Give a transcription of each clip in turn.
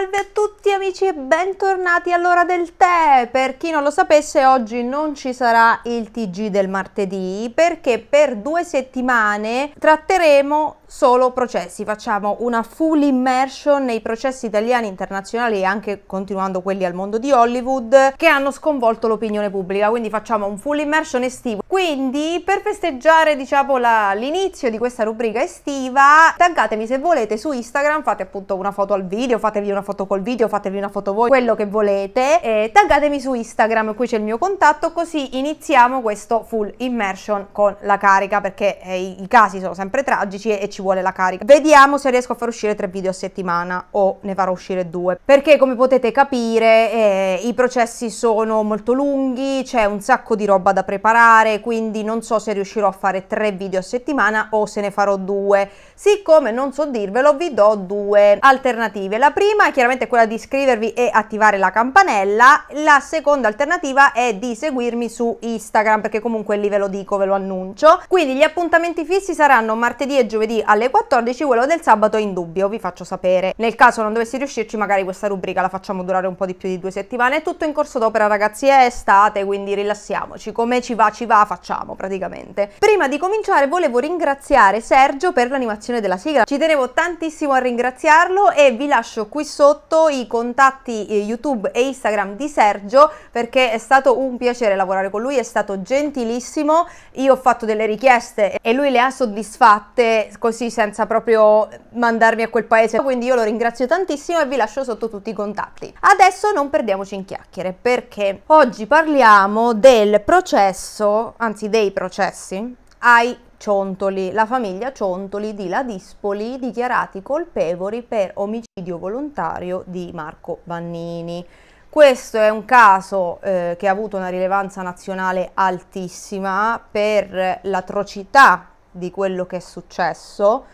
Salve a tutti amici e bentornati all'ora del tè! Per chi non lo sapesse oggi non ci sarà il TG del martedì perché per due settimane tratteremo solo processi, facciamo una full immersion nei processi italiani internazionali e anche continuando quelli al mondo di Hollywood che hanno sconvolto l'opinione pubblica, quindi facciamo un full immersion estivo. Quindi per festeggiare diciamo l'inizio di questa rubrica estiva taggatemi se volete su Instagram, fate appunto una foto al video, fatevi una foto col video, fatevi una foto voi, quello che volete e taggatemi su Instagram, qui c'è il mio contatto così iniziamo questo full immersion con la carica perché eh, i casi sono sempre tragici e ci ci vuole la carica. Vediamo se riesco a far uscire tre video a settimana o ne farò uscire due, perché come potete capire eh, i processi sono molto lunghi, c'è un sacco di roba da preparare, quindi non so se riuscirò a fare tre video a settimana o se ne farò due Siccome non so dirvelo, vi do due alternative. La prima è chiaramente quella di iscrivervi e attivare la campanella. La seconda alternativa è di seguirmi su Instagram, perché comunque lì ve lo dico, ve lo annuncio. Quindi gli appuntamenti fissi saranno martedì e giovedì alle 14, quello del sabato in dubbio, vi faccio sapere. Nel caso non dovessi riuscirci, magari questa rubrica la facciamo durare un po' di più di due settimane. È tutto in corso d'opera, ragazzi, è estate, quindi rilassiamoci. Come ci va, ci va, facciamo praticamente. Prima di cominciare volevo ringraziare Sergio per l'animazione realizzazione della sigla. Ci tenevo tantissimo a ringraziarlo e vi lascio qui sotto i contatti eh, YouTube e Instagram di Sergio perché è stato un piacere lavorare con lui, è stato gentilissimo, io ho fatto delle richieste e lui le ha soddisfatte così senza proprio mandarmi a quel paese, quindi io lo ringrazio tantissimo e vi lascio sotto tutti i contatti. Adesso non perdiamoci in chiacchiere perché oggi parliamo del processo, anzi dei processi, ai Ciontoli, la famiglia Ciontoli di Ladispoli dichiarati colpevoli per omicidio volontario di Marco Bannini. Questo è un caso eh, che ha avuto una rilevanza nazionale altissima per eh, l'atrocità di quello che è successo,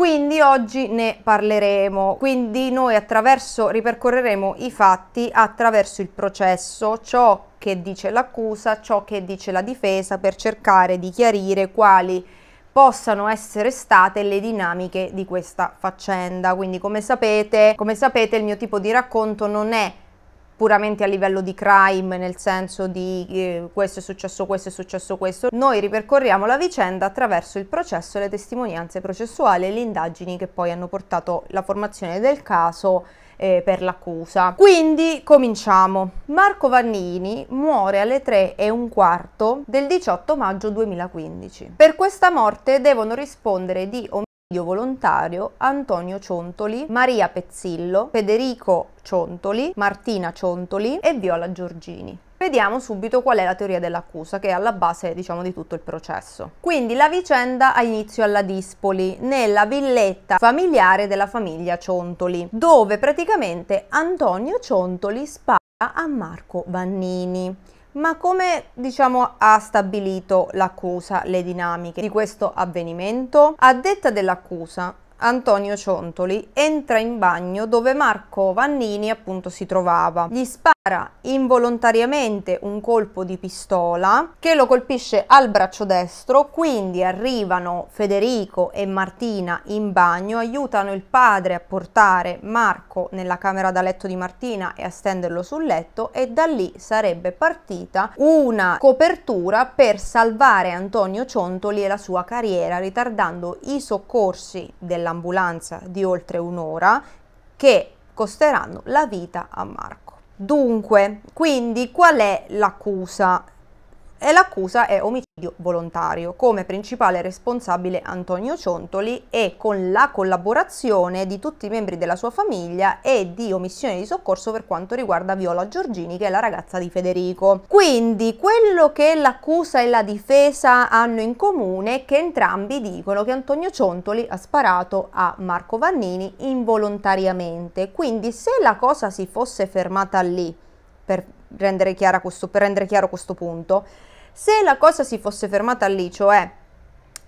quindi oggi ne parleremo, quindi noi attraverso ripercorreremo i fatti attraverso il processo, ciò che dice l'accusa, ciò che dice la difesa per cercare di chiarire quali possano essere state le dinamiche di questa faccenda. Quindi come sapete, come sapete il mio tipo di racconto non è puramente a livello di crime, nel senso di eh, questo è successo, questo è successo, questo. Noi ripercorriamo la vicenda attraverso il processo, le testimonianze processuali e le indagini che poi hanno portato la formazione del caso eh, per l'accusa. Quindi cominciamo. Marco Vannini muore alle 3 e un quarto del 18 maggio 2015. Per questa morte devono rispondere di omicidio volontario Antonio Ciontoli, Maria Pezzillo, Federico Ciontoli, Martina Ciontoli e Viola Giorgini. Vediamo subito qual è la teoria dell'accusa che è alla base diciamo, di tutto il processo. Quindi la vicenda ha inizio alla Dispoli, nella villetta familiare della famiglia Ciontoli, dove praticamente Antonio Ciontoli spara a Marco Vannini. Ma come diciamo, ha stabilito l'accusa le dinamiche di questo avvenimento? A detta dell'accusa, Antonio Ciontoli entra in bagno dove Marco Vannini appunto si trovava. Gli spa involontariamente un colpo di pistola che lo colpisce al braccio destro, quindi arrivano Federico e Martina in bagno, aiutano il padre a portare Marco nella camera da letto di Martina e a stenderlo sul letto e da lì sarebbe partita una copertura per salvare Antonio Ciontoli e la sua carriera ritardando i soccorsi dell'ambulanza di oltre un'ora che costeranno la vita a Marco. Dunque, quindi qual è l'accusa? e l'accusa è omicidio volontario, come principale responsabile Antonio Ciontoli e con la collaborazione di tutti i membri della sua famiglia e di omissione di soccorso per quanto riguarda Viola Giorgini che è la ragazza di Federico. Quindi quello che l'accusa e la difesa hanno in comune è che entrambi dicono che Antonio Ciontoli ha sparato a Marco Vannini involontariamente, quindi se la cosa si fosse fermata lì per rendere, questo, per rendere chiaro questo punto, se la cosa si fosse fermata lì, cioè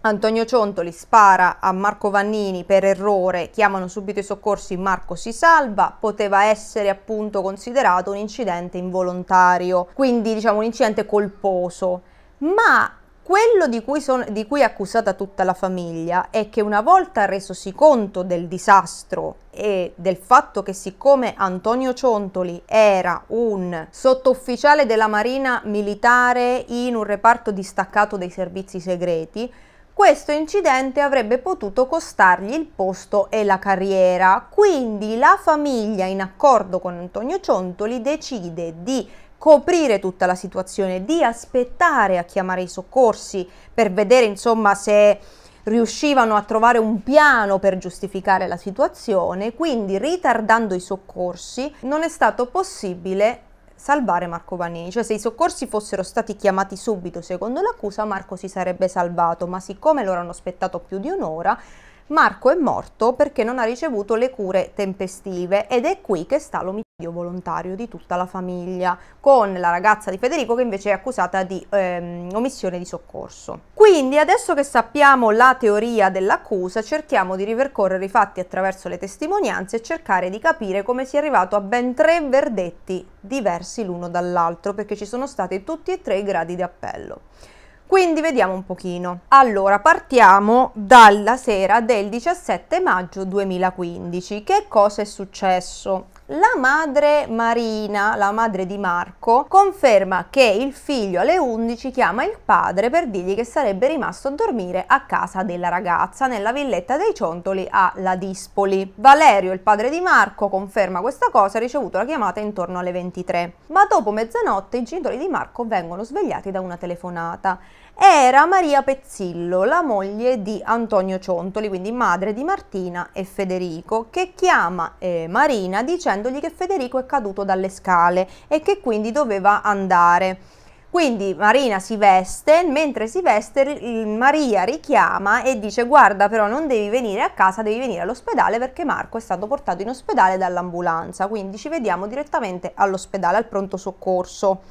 Antonio Ciontoli spara a Marco Vannini per errore, chiamano subito i soccorsi, Marco si salva, poteva essere appunto considerato un incidente involontario, quindi diciamo un incidente colposo. Ma quello di cui, sono, di cui, è accusata tutta la famiglia è che una volta resosi conto del disastro e del fatto che siccome Antonio Ciontoli era un sottufficiale della Marina militare in un reparto distaccato dei servizi segreti, questo incidente avrebbe potuto costargli il posto e la carriera, quindi la famiglia, in accordo con Antonio Ciontoli, decide di coprire tutta la situazione, di aspettare a chiamare i soccorsi per vedere insomma se riuscivano a trovare un piano per giustificare la situazione, quindi ritardando i soccorsi non è stato possibile salvare Marco Vanini, cioè se i soccorsi fossero stati chiamati subito secondo l'accusa Marco si sarebbe salvato, ma siccome loro hanno aspettato più di un'ora Marco è morto perché non ha ricevuto le cure tempestive ed è qui che sta l'omicidio volontario di tutta la famiglia, con la ragazza di Federico che invece è accusata di ehm, omissione di soccorso. Quindi adesso che sappiamo la teoria dell'accusa, cerchiamo di ripercorrere i fatti attraverso le testimonianze e cercare di capire come si è arrivato a ben tre verdetti diversi l'uno dall'altro, perché ci sono stati tutti e tre i gradi di appello. Quindi vediamo un pochino. Allora, partiamo dalla sera del 17 maggio 2015. Che cosa è successo? La madre Marina, la madre di Marco, conferma che il figlio alle 11 chiama il padre per dirgli che sarebbe rimasto a dormire a casa della ragazza nella villetta dei Ciontoli a Ladispoli. Valerio, il padre di Marco, conferma questa cosa, ha ricevuto la chiamata intorno alle 23. Ma dopo mezzanotte i genitori di Marco vengono svegliati da una telefonata era Maria Pezzillo, la moglie di Antonio Ciontoli, quindi madre di Martina e Federico, che chiama eh, Marina dicendogli che Federico è caduto dalle scale e che quindi doveva andare. Quindi Marina si veste, mentre si veste Maria richiama e dice guarda però non devi venire a casa, devi venire all'ospedale perché Marco è stato portato in ospedale dall'ambulanza, quindi ci vediamo direttamente all'ospedale, al pronto soccorso.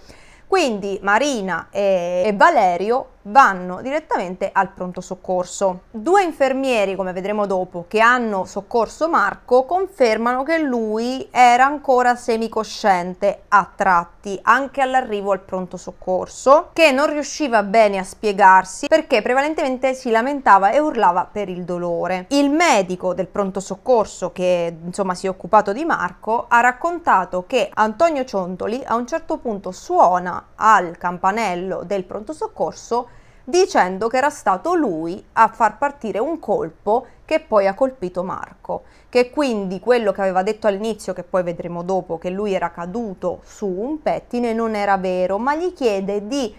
Quindi Marina e, eh, e Valerio vanno direttamente al pronto soccorso. Due infermieri, come vedremo dopo, che hanno soccorso Marco, confermano che lui era ancora semicosciente a tratti, anche all'arrivo al pronto soccorso, che non riusciva bene a spiegarsi perché prevalentemente si lamentava e urlava per il dolore. Il medico del pronto soccorso che insomma si è occupato di Marco ha raccontato che Antonio Ciontoli a un certo punto suona al campanello del pronto soccorso dicendo che era stato lui a far partire un colpo che poi ha colpito Marco, che quindi quello che aveva detto all'inizio, che poi vedremo dopo, che lui era caduto su un pettine, non era vero, ma gli chiede di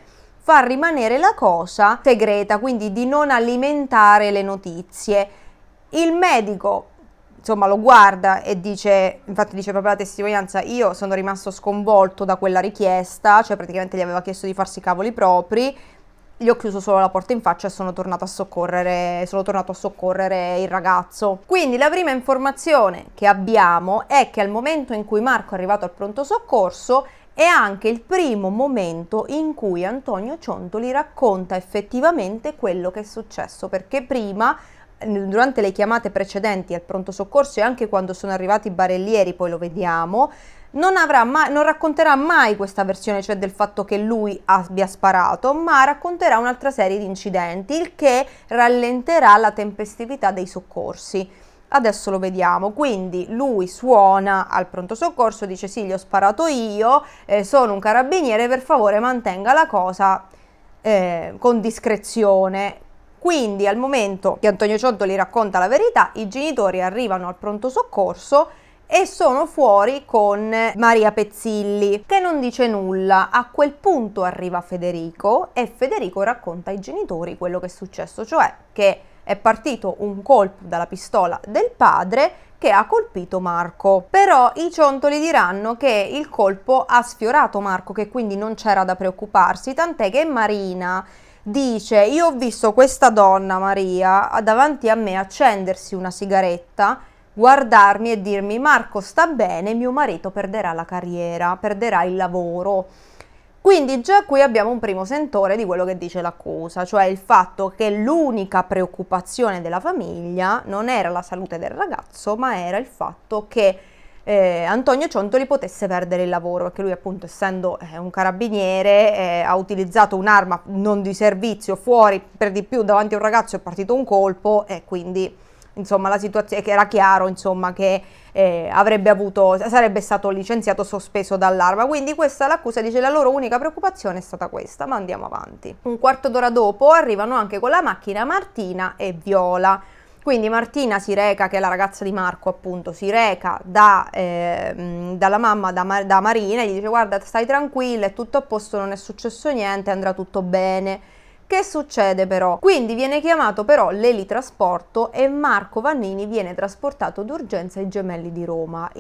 far rimanere la cosa segreta, quindi di non alimentare le notizie. Il medico insomma lo guarda e dice, infatti dice proprio la testimonianza, io sono rimasto sconvolto da quella richiesta, cioè praticamente gli aveva chiesto di farsi i cavoli propri, gli ho chiuso solo la porta in faccia e sono tornato a soccorrere, sono tornato a soccorrere il ragazzo. Quindi la prima informazione che abbiamo è che al momento in cui Marco è arrivato al pronto soccorso è anche il primo momento in cui Antonio Ciontoli racconta effettivamente quello che è successo, perché prima durante le chiamate precedenti al pronto soccorso e anche quando sono arrivati i barellieri, poi lo vediamo, non, mai, non racconterà mai questa versione, cioè del fatto che lui abbia sparato, ma racconterà un'altra serie di incidenti, il che rallenterà la tempestività dei soccorsi. Adesso lo vediamo, quindi lui suona al pronto soccorso, dice sì, gli ho sparato io, eh, sono un carabiniere, per favore mantenga la cosa eh, con discrezione. Quindi al momento che Antonio Ciondoli racconta la verità, i genitori arrivano al pronto soccorso, e sono fuori con Maria Pezzilli che non dice nulla. A quel punto arriva Federico e Federico racconta ai genitori quello che è successo, cioè che è partito un colpo dalla pistola del padre che ha colpito Marco. Però i ciontoli diranno che il colpo ha sfiorato Marco, che quindi non c'era da preoccuparsi, tant'è che Marina dice io ho visto questa donna Maria davanti a me accendersi una sigaretta guardarmi e dirmi Marco sta bene, mio marito perderà la carriera, perderà il lavoro. Quindi già qui abbiamo un primo sentore di quello che dice l'accusa, cioè il fatto che l'unica preoccupazione della famiglia non era la salute del ragazzo, ma era il fatto che eh, Antonio Ciontoli potesse perdere il lavoro, perché lui appunto essendo eh, un carabiniere eh, ha utilizzato un'arma non di servizio fuori, per di più davanti a un ragazzo è partito un colpo e quindi insomma la situazione, che era chiaro insomma che eh, avrebbe avuto, sarebbe stato licenziato, sospeso dall'arma. Quindi questa l'accusa dice la loro unica preoccupazione è stata questa, ma andiamo avanti. Un quarto d'ora dopo arrivano anche con la macchina Martina e Viola. Quindi Martina si reca, che è la ragazza di Marco appunto, si reca da, eh, dalla mamma, da, Mar da Marina, e gli dice guarda stai tranquilla, è tutto a posto, non è successo niente, andrà tutto bene. Che succede però? Quindi viene chiamato però l'elitrasporto e Marco Vannini viene trasportato d'urgenza ai Gemelli di Roma,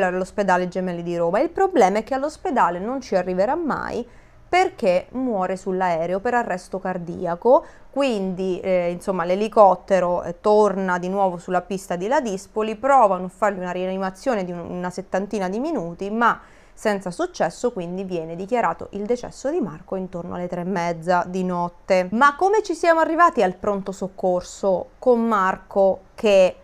all'ospedale Gemelli di Roma. Il problema è che all'ospedale non ci arriverà mai perché muore sull'aereo per arresto cardiaco, quindi eh, insomma l'elicottero eh, torna di nuovo sulla pista di Ladispoli, provano a fargli una rianimazione di una settantina di minuti, ma senza successo quindi viene dichiarato il decesso di Marco intorno alle tre e mezza di notte. Ma come ci siamo arrivati al pronto soccorso con Marco che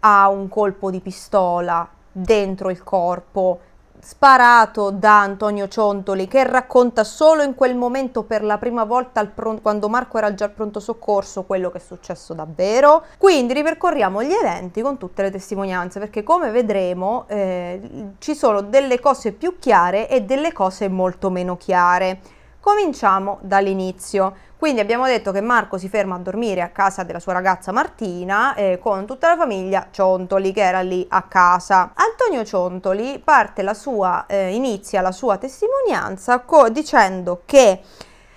ha un colpo di pistola dentro il corpo sparato da Antonio Ciontoli che racconta solo in quel momento per la prima volta quando Marco era già al pronto soccorso quello che è successo davvero. Quindi ripercorriamo gli eventi con tutte le testimonianze perché come vedremo eh, ci sono delle cose più chiare e delle cose molto meno chiare. Cominciamo dall'inizio. Quindi abbiamo detto che Marco si ferma a dormire a casa della sua ragazza Martina eh, con tutta la famiglia Ciontoli che era lì a casa. Antonio Ciontoli parte la sua, eh, inizia la sua testimonianza dicendo che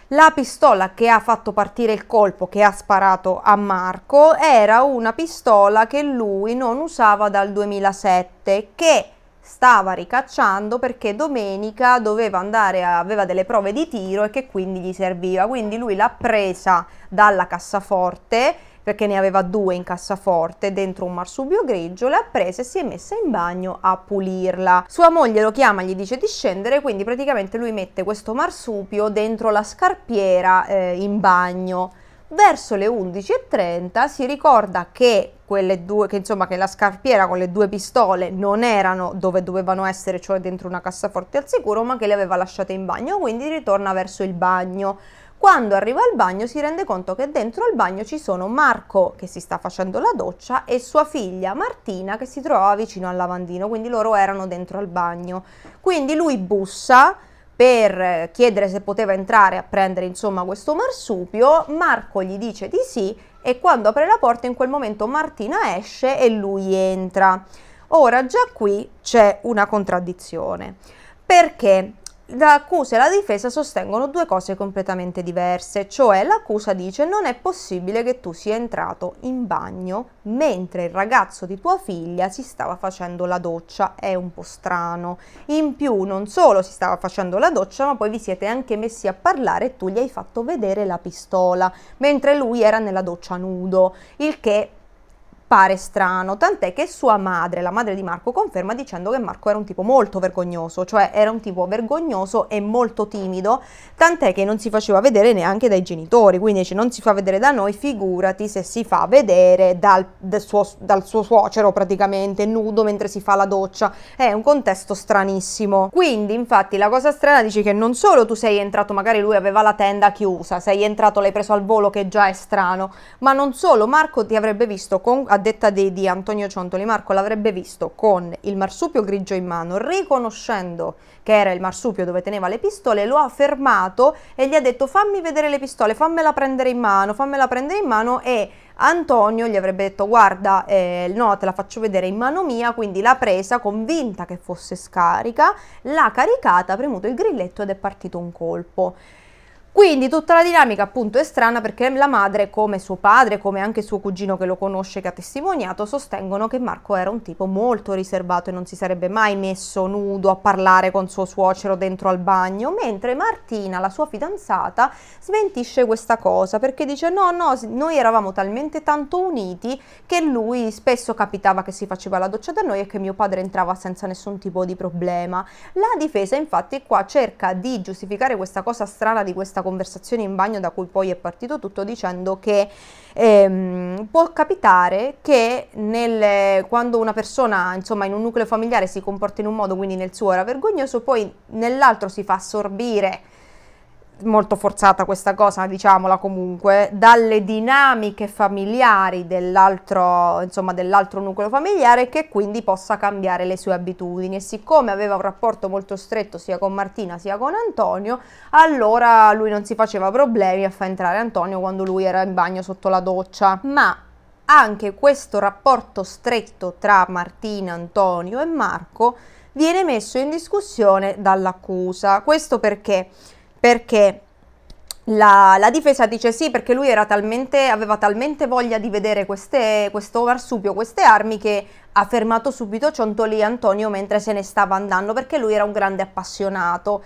la pistola che ha fatto partire il colpo che ha sparato a Marco era una pistola che lui non usava dal 2007 che stava ricacciando perché domenica doveva andare, a, aveva delle prove di tiro e che quindi gli serviva, quindi lui l'ha presa dalla cassaforte perché ne aveva due in cassaforte dentro un marsupio grigio, l'ha presa e si è messa in bagno a pulirla. Sua moglie lo chiama, gli dice di scendere, quindi praticamente lui mette questo marsupio dentro la scarpiera eh, in bagno verso le 11.30 si ricorda che quelle due, che insomma che la scarpiera con le due pistole non erano dove dovevano essere, cioè dentro una cassaforte al sicuro, ma che le aveva lasciate in bagno, quindi ritorna verso il bagno. Quando arriva al bagno si rende conto che dentro al bagno ci sono Marco che si sta facendo la doccia e sua figlia Martina che si trovava vicino al lavandino, quindi loro erano dentro al bagno. Quindi lui bussa, per chiedere se poteva entrare a prendere insomma questo marsupio, Marco gli dice di sì e quando apre la porta in quel momento Martina esce e lui entra. Ora già qui c'è una contraddizione, perché l'accusa e la difesa sostengono due cose completamente diverse, cioè l'accusa dice non è possibile che tu sia entrato in bagno mentre il ragazzo di tua figlia si stava facendo la doccia, è un po' strano. In più non solo si stava facendo la doccia, ma poi vi siete anche messi a parlare e tu gli hai fatto vedere la pistola, mentre lui era nella doccia nudo, il che pare strano, tant'è che sua madre, la madre di Marco, conferma dicendo che Marco era un tipo molto vergognoso, cioè era un tipo vergognoso e molto timido, tant'è che non si faceva vedere neanche dai genitori, quindi dice non si fa vedere da noi, figurati se si fa vedere dal, suo, dal suo suocero praticamente nudo mentre si fa la doccia, è un contesto stranissimo. Quindi infatti la cosa strana dice che non solo tu sei entrato, magari lui aveva la tenda chiusa, sei entrato, l'hai preso al volo che già è strano, ma non solo, Marco ti avrebbe visto con, ad detta dei, di Antonio Ciontoli, Marco l'avrebbe visto con il marsupio grigio in mano, riconoscendo che era il marsupio dove teneva le pistole, lo ha fermato e gli ha detto fammi vedere le pistole, fammela prendere in mano, fammela prendere in mano e Antonio gli avrebbe detto guarda eh, no te la faccio vedere in mano mia quindi l'ha presa convinta che fosse scarica l'ha caricata ha premuto il grilletto ed è partito un colpo quindi tutta la dinamica appunto è strana perché la madre, come suo padre, come anche suo cugino che lo conosce, che ha testimoniato, sostengono che Marco era un tipo molto riservato e non si sarebbe mai messo nudo a parlare con suo suocero dentro al bagno, mentre Martina, la sua fidanzata, smentisce questa cosa perché dice no, no, noi eravamo talmente tanto uniti che lui spesso capitava che si faceva la doccia da noi e che mio padre entrava senza nessun tipo di problema. La difesa infatti qua cerca di giustificare questa cosa strana di questa questa conversazione in bagno da cui poi è partito tutto dicendo che ehm, può capitare che nel, quando una persona insomma in un nucleo familiare si comporta in un modo, quindi nel suo era vergognoso, poi nell'altro si fa assorbire molto forzata questa cosa, diciamola comunque, dalle dinamiche familiari dell'altro, insomma, dell'altro nucleo familiare che quindi possa cambiare le sue abitudini e siccome aveva un rapporto molto stretto sia con Martina sia con Antonio, allora lui non si faceva problemi a far entrare Antonio quando lui era in bagno sotto la doccia, ma anche questo rapporto stretto tra Martina, Antonio e Marco viene messo in discussione dall'accusa. Questo perché perché la, la, difesa dice sì perché lui talmente, aveva talmente voglia di vedere questo marsupio, queste armi che ha fermato subito Ciontoli Antonio mentre se ne stava andando perché lui era un grande appassionato.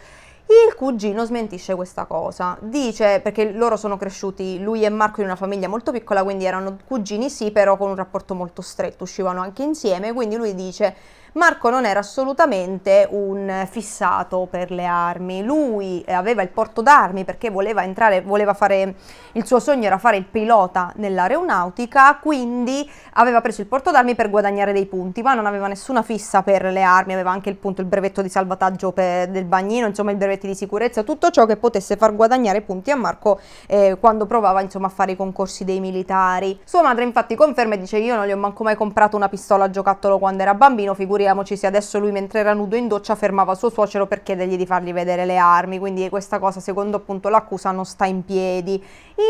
Il cugino smentisce questa cosa, dice perché loro sono cresciuti, lui e Marco in una famiglia molto piccola, quindi erano cugini sì, però con un rapporto molto stretto, uscivano anche insieme, quindi lui dice Marco non era assolutamente un fissato per le armi, lui eh, aveva il porto d'armi perché voleva entrare, voleva fare, il suo sogno era fare il pilota nell'aeronautica, quindi aveva preso il porto d'armi per guadagnare dei punti, ma non aveva nessuna fissa per le armi, aveva anche il punto, il brevetto di salvataggio per, del bagnino, insomma i brevetti di sicurezza, tutto ciò che potesse far guadagnare punti a Marco eh, quando provava insomma a fare i concorsi dei militari. Sua madre infatti conferma e dice io non gli ho manco mai comprato una pistola a giocattolo quando era bambino, figurati figuriamoci se adesso lui mentre era nudo in doccia fermava suo suocero per chiedergli di fargli vedere le armi, quindi questa cosa secondo appunto l'accusa non sta in piedi.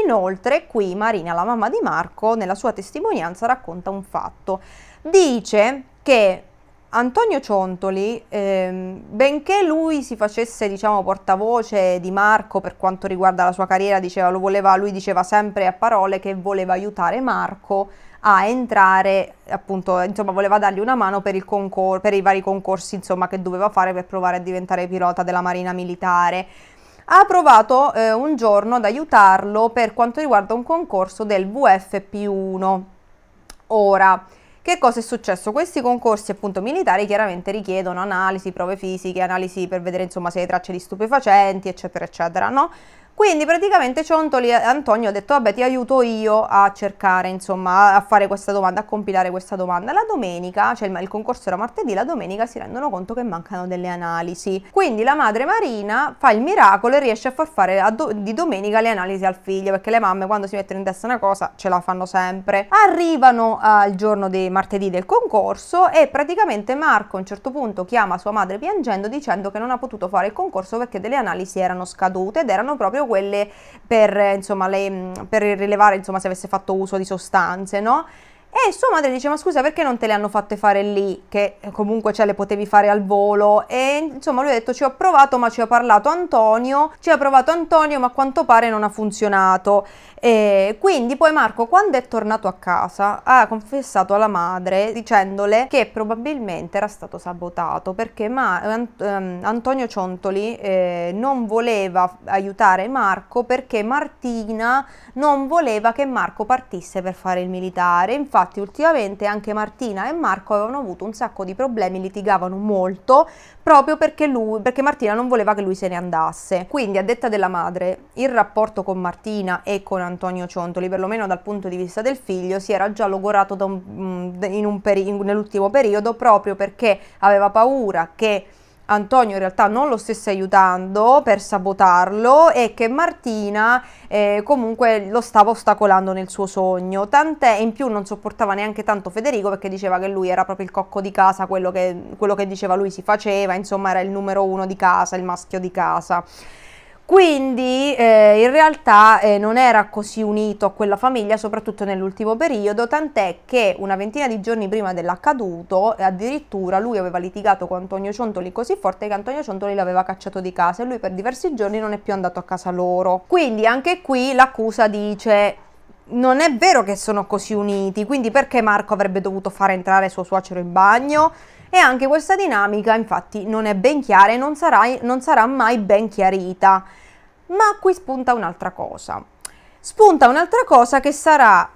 Inoltre qui Marina, la mamma di Marco, nella sua testimonianza racconta un fatto. Dice che Antonio Ciontoli, ehm, benché lui si facesse diciamo, portavoce di Marco per quanto riguarda la sua carriera, diceva, lo voleva, lui diceva sempre a parole che voleva aiutare Marco a entrare, appunto, insomma, voleva dargli una mano per, il concor- per i vari concorsi, insomma, che doveva fare per provare a diventare pilota della Marina Militare. Ha provato eh, un giorno ad aiutarlo per quanto riguarda un concorso del VFP1. Ora, che cosa è successo? Questi concorsi appunto militari chiaramente richiedono analisi, prove fisiche, analisi per vedere insomma se hai tracce di stupefacenti, eccetera, eccetera, no? Quindi praticamente Ciontoli, Antonio ha detto vabbè ti aiuto io a cercare insomma a fare questa domanda, a compilare questa domanda. La domenica, cioè il, concorso era martedì, la domenica si rendono conto che mancano delle analisi. Quindi la madre Marina fa il miracolo e riesce a far fare do, di domenica le analisi al figlio perché le mamme quando si mettono in testa una cosa ce la fanno sempre. Arrivano al giorno di martedì del concorso e praticamente Marco a un certo punto chiama sua madre piangendo dicendo che non ha potuto fare il concorso perché delle analisi erano scadute ed erano proprio proprio quelle per, insomma, le, per rilevare insomma, se avesse fatto uso di sostanze, no? E sua madre dice: Ma scusa, perché non te le hanno fatte fare lì? Che eh, comunque ce cioè, le potevi fare al volo. E insomma, lui ha detto: Ci ho provato, ma ci ha parlato Antonio. Ci ha provato Antonio, ma a quanto pare non ha funzionato. E quindi poi Marco, quando è tornato a casa, ha confessato alla madre dicendole che probabilmente era stato sabotato perché ma, Ant ehm, Antonio Ciontoli eh, non voleva aiutare Marco perché Martina non voleva che Marco partisse per fare il militare. Infatti, infatti ultimamente anche Martina e Marco avevano avuto un sacco di problemi, litigavano molto proprio perché, lui, perché Martina non voleva che lui se ne andasse. Quindi a detta della madre il rapporto con Martina e con Antonio Ciontoli, perlomeno dal punto di vista del figlio, si era già logorato un, mm, un peri nell'ultimo periodo proprio perché aveva paura che Antonio in realtà non lo stesse aiutando per sabotarlo e che Martina eh, comunque lo stava ostacolando nel suo sogno. Tant'è in più non sopportava neanche tanto Federico perché diceva che lui era proprio il cocco di casa, quello che, quello che diceva lui si faceva, insomma era il numero uno di casa, il maschio di casa. Quindi eh, in realtà eh, non era così unito a quella famiglia, soprattutto nell'ultimo periodo, tant'è che una ventina di giorni prima dell'accaduto addirittura lui aveva litigato con Antonio Ciontoli così forte che Antonio Ciontoli l'aveva cacciato di casa e lui per diversi giorni non è più andato a casa loro. Quindi anche qui l'accusa dice non è vero che sono così uniti, quindi perché Marco avrebbe dovuto far entrare suo suocero in bagno? E anche questa dinamica infatti non è ben chiara e non sarà, non sarà mai ben chiarita. Ma qui spunta un'altra cosa. Spunta un'altra cosa che sarà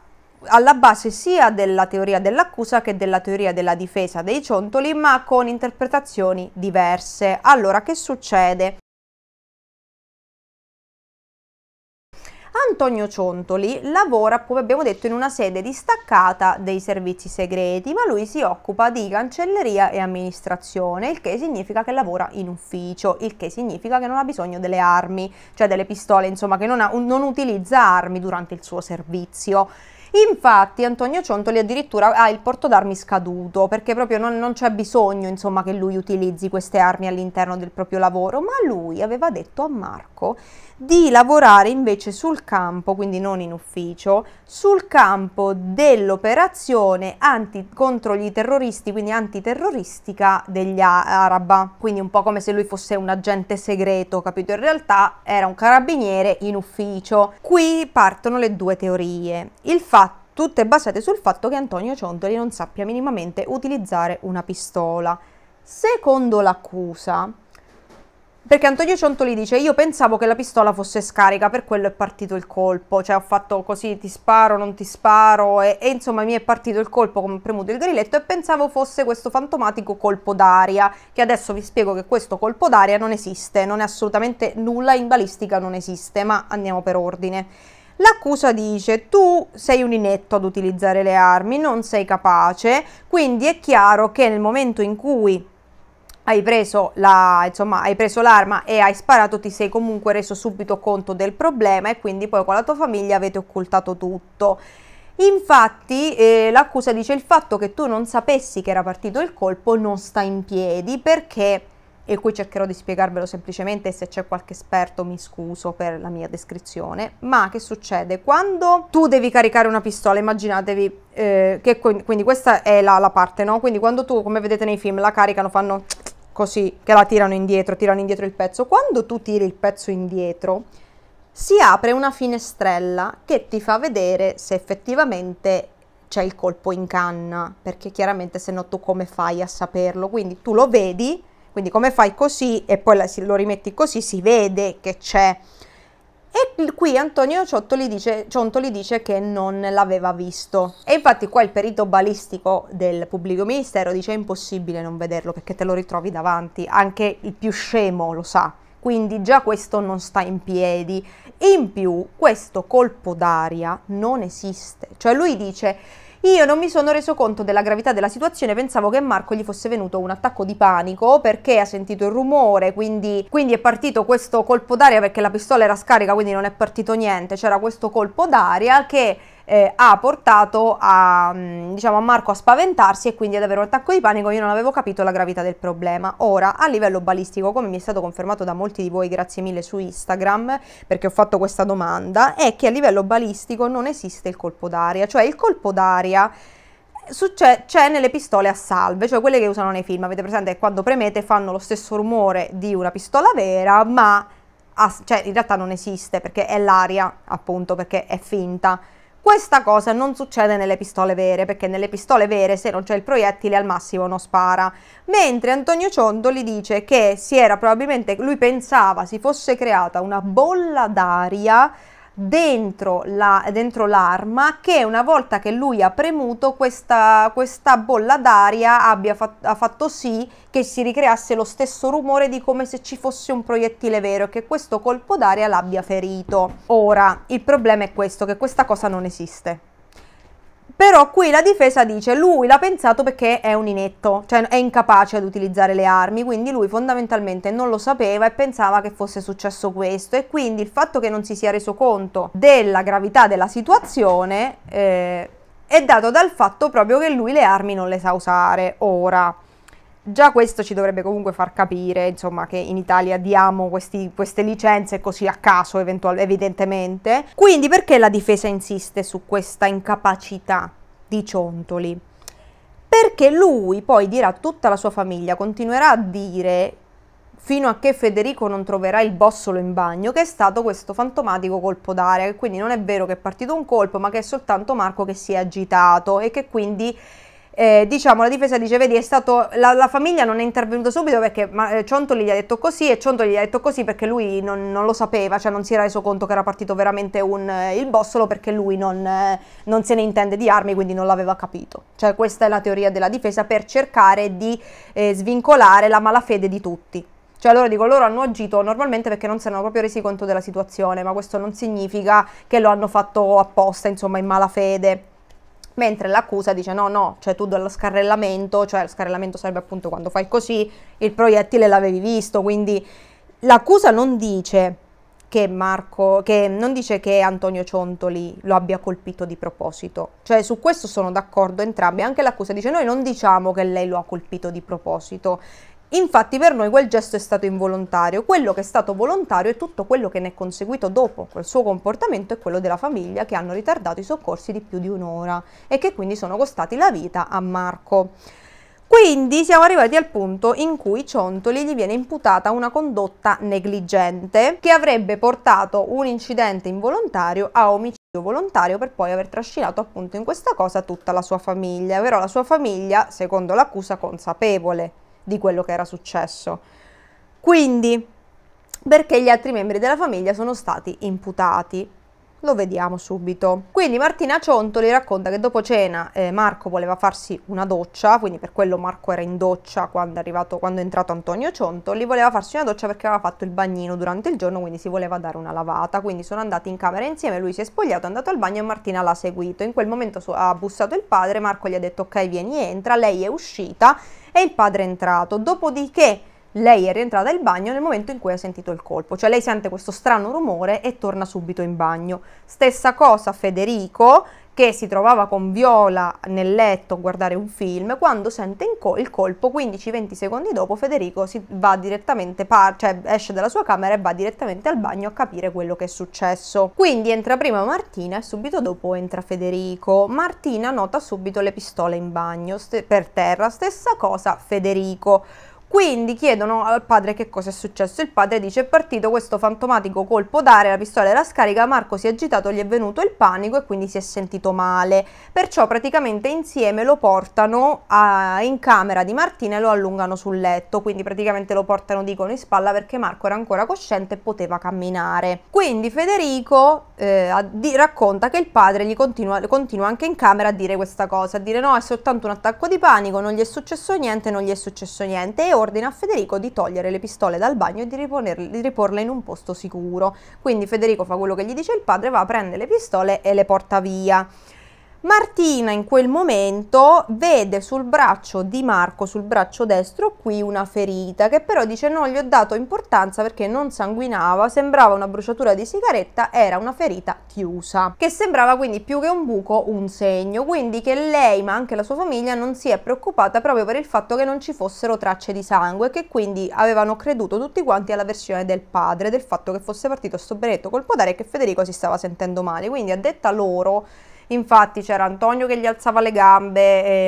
alla base sia della teoria dell'accusa che della teoria della difesa dei ciontoli, ma con interpretazioni diverse. Allora, che succede? Antonio Ciontoli lavora, come abbiamo detto, in una sede distaccata dei servizi segreti, ma lui si occupa di cancelleria e amministrazione, il che significa che lavora in ufficio, il che significa che non ha bisogno delle armi, cioè delle pistole, insomma, che non, ha, non utilizza armi durante il suo servizio. Infatti Antonio Ciontoli addirittura ha il porto d'armi scaduto perché proprio non, non c'è bisogno insomma, che lui utilizzi queste armi all'interno del proprio lavoro, ma lui aveva detto a Marco di lavorare invece sul campo, quindi non in ufficio, sul campo dell'operazione anti, contro gli terroristi, quindi antiterroristica degli Araba, quindi un po' come se lui fosse un agente segreto, capito? In realtà era un carabiniere in ufficio. Qui partono le due teorie. Il fatto tutte basate sul fatto che Antonio Ciondoli non sappia minimamente utilizzare una pistola. Secondo l'accusa, perché Antonio Ciondoli dice: Io pensavo che la pistola fosse scarica, per quello è partito il colpo. Cioè, ho fatto così: ti sparo, non ti sparo. E, e insomma, mi è partito il colpo come premuto il grilletto. E pensavo fosse questo fantomatico colpo d'aria. Che adesso vi spiego che questo colpo d'aria non esiste, non è assolutamente nulla in balistica, non esiste. Ma andiamo per ordine. L'accusa dice tu sei un inetto ad utilizzare le armi, non sei capace, quindi è chiaro che nel momento in cui hai preso, la, insomma, hai preso l'arma e hai sparato, ti sei comunque reso subito conto del problema e quindi poi con la tua famiglia avete occultato tutto. Infatti eh, l'accusa dice il fatto che tu non sapessi che era partito il colpo non sta in piedi perché e qui cercherò di spiegarvelo semplicemente se c'è qualche esperto mi scuso per la mia descrizione, ma che succede? Quando tu devi caricare una pistola, immaginatevi eh, che quindi questa è la, la parte, no? Quindi quando tu, come vedete nei film, la caricano, fanno così, che la tirano indietro, tirano indietro il pezzo. Quando tu tiri il pezzo indietro, si apre una finestrella che ti fa vedere se effettivamente c'è il colpo in canna, perché chiaramente se no tu come fai a saperlo? Quindi tu lo vedi quindi come fai così e poi lo rimetti così, si vede che c'è. E qui Antonio Ciottoli dice, Ciontoli dice che non l'aveva visto. E infatti qua il perito balistico del pubblico ministero dice è impossibile non vederlo perché te lo ritrovi davanti, anche il più scemo lo sa. Quindi già questo non sta in piedi. In più questo colpo d'aria non esiste. Cioè lui dice io non mi sono reso conto della gravità della situazione, pensavo che Marco gli fosse venuto un attacco di panico perché ha sentito il rumore, quindi, quindi è partito questo colpo d'aria perché la pistola era scarica, quindi non è partito niente, c'era questo colpo d'aria che eh, ha portato a, mm, diciamo, a Marco a spaventarsi e quindi ad avere un attacco di panico. Io non avevo capito la gravità del problema. Ora, a livello balistico, come mi è stato confermato da molti di voi, grazie mille su Instagram, perché ho fatto questa domanda, è che a livello balistico non esiste il colpo d'aria, cioè il colpo d'aria eh, c'è nelle pistole a salve, cioè quelle che usano nei film. Avete presente che quando premete fanno lo stesso rumore di una pistola vera, ma cioè in realtà non esiste perché è l'aria, appunto, perché è finta. Questa cosa non succede nelle pistole vere, perché nelle pistole vere se non c'è il proiettile al massimo non spara. Mentre Antonio Ciondoli dice che si era probabilmente, lui pensava si fosse creata una bolla d'aria dentro, l'arma che una volta che lui ha premuto questa, questa bolla d'aria abbia fat, ha fatto sì che si ricreasse lo stesso rumore di come se ci fosse un proiettile vero e che questo colpo d'aria l'abbia ferito. Ora, il problema è questo, che questa cosa non esiste. Però qui la difesa dice lui l'ha pensato perché è un inetto, cioè è incapace ad utilizzare le armi, quindi lui fondamentalmente non lo sapeva e pensava che fosse successo questo e quindi il fatto che non si sia reso conto della gravità della situazione eh, è dato dal fatto proprio che lui le armi non le sa usare ora. Già questo ci dovrebbe comunque far capire, insomma, che in Italia diamo questi, queste licenze così a caso, evidentemente. Quindi perché la difesa insiste su questa incapacità di Ciontoli? Perché lui poi dirà a tutta la sua famiglia, continuerà a dire fino a che Federico non troverà il bossolo in bagno, che è stato questo fantomatico colpo d'aria, che quindi non è vero che è partito un colpo, ma che è soltanto Marco che si è agitato e che quindi eh, diciamo la difesa dice vedi è stato la, la famiglia non è intervenuta subito perché ma, eh, Ciontoli gli ha detto così e Ciontoli gli ha detto così perché lui non, non, lo sapeva cioè non si era reso conto che era partito veramente un, eh, il bossolo perché lui non, eh, non, se ne intende di armi quindi non l'aveva capito cioè questa è la teoria della difesa per cercare di eh, svincolare la malafede di tutti cioè loro dico, loro hanno agito normalmente perché non si erano proprio resi conto della situazione, ma questo non significa che lo hanno fatto apposta, insomma, in malafede mentre l'accusa dice no, no, cioè tu dallo scarrellamento, cioè lo scarrellamento sarebbe appunto quando fai così, il proiettile l'avevi visto, quindi l'accusa non dice che Marco, che non dice che Antonio Ciontoli lo abbia colpito di proposito. Cioè su questo sono d'accordo entrambi, anche l'accusa dice noi non diciamo che lei lo ha colpito di proposito. Infatti per noi quel gesto è stato involontario, quello che è stato volontario è tutto quello che ne è conseguito dopo, quel suo comportamento e quello della famiglia che hanno ritardato i soccorsi di più di un'ora e che quindi sono costati la vita a Marco. Quindi siamo arrivati al punto in cui Ciontoli gli viene imputata una condotta negligente che avrebbe portato un incidente involontario a omicidio volontario per poi aver trascinato appunto in questa cosa tutta la sua famiglia, però la sua famiglia, secondo l'accusa, consapevole di quello che era successo. Quindi, perché gli altri membri della famiglia sono stati imputati. Lo vediamo subito. Quindi Martina Ciontoli racconta che dopo cena eh, Marco voleva farsi una doccia, quindi per quello Marco era in doccia quando è, arrivato, quando è entrato Antonio Ciontoli, voleva farsi una doccia perché aveva fatto il bagnino durante il giorno, quindi si voleva dare una lavata. Quindi sono andati in camera insieme, lui si è spogliato, è andato al bagno e Martina l'ha seguito. In quel momento ha bussato il padre, Marco gli ha detto ok vieni entra, lei è uscita e il padre è entrato, dopodiché lei è rientrata in bagno nel momento in cui ha sentito il colpo, cioè lei sente questo strano rumore e torna subito in bagno. Stessa cosa Federico che si trovava con Viola nel letto a guardare un film, quando sente co il colpo, 15-20 secondi dopo Federico si va direttamente cioè esce dalla sua camera e va direttamente al bagno a capire quello che è successo. Quindi entra prima Martina e subito dopo entra Federico. Martina nota subito le pistole in bagno, per terra, stessa cosa Federico. Quindi chiedono al padre che cosa è successo. Il padre dice: È partito questo fantomatico colpo d'aria, la pistola era scarica. Marco si è agitato, gli è venuto il panico e quindi si è sentito male. Perciò, praticamente insieme lo portano a, in camera di Martina e lo allungano sul letto. Quindi, praticamente lo portano, dicono, in spalla perché Marco era ancora cosciente e poteva camminare. Quindi, Federico eh, di, racconta che il padre gli continua, continua anche in camera a dire questa cosa: a dire no, è soltanto un attacco di panico, non gli è successo niente, non gli è successo niente. E ordina a Federico di togliere le pistole dal bagno e di, di riporle in un posto sicuro. Quindi Federico fa quello che gli dice il padre, va a prendere le pistole e le porta via. Martina in quel momento vede sul braccio di Marco, sul braccio destro, qui una ferita che però dice non gli ho dato importanza perché non sanguinava, sembrava una bruciatura di sigaretta, era una ferita chiusa, che sembrava quindi più che un buco un segno, quindi che lei ma anche la sua famiglia non si è preoccupata proprio per il fatto che non ci fossero tracce di sangue, che quindi avevano creduto tutti quanti alla versione del padre, del fatto che fosse partito sto benedetto col podere e che Federico si stava sentendo male, quindi a detta loro Infatti c'era Antonio che gli alzava le gambe,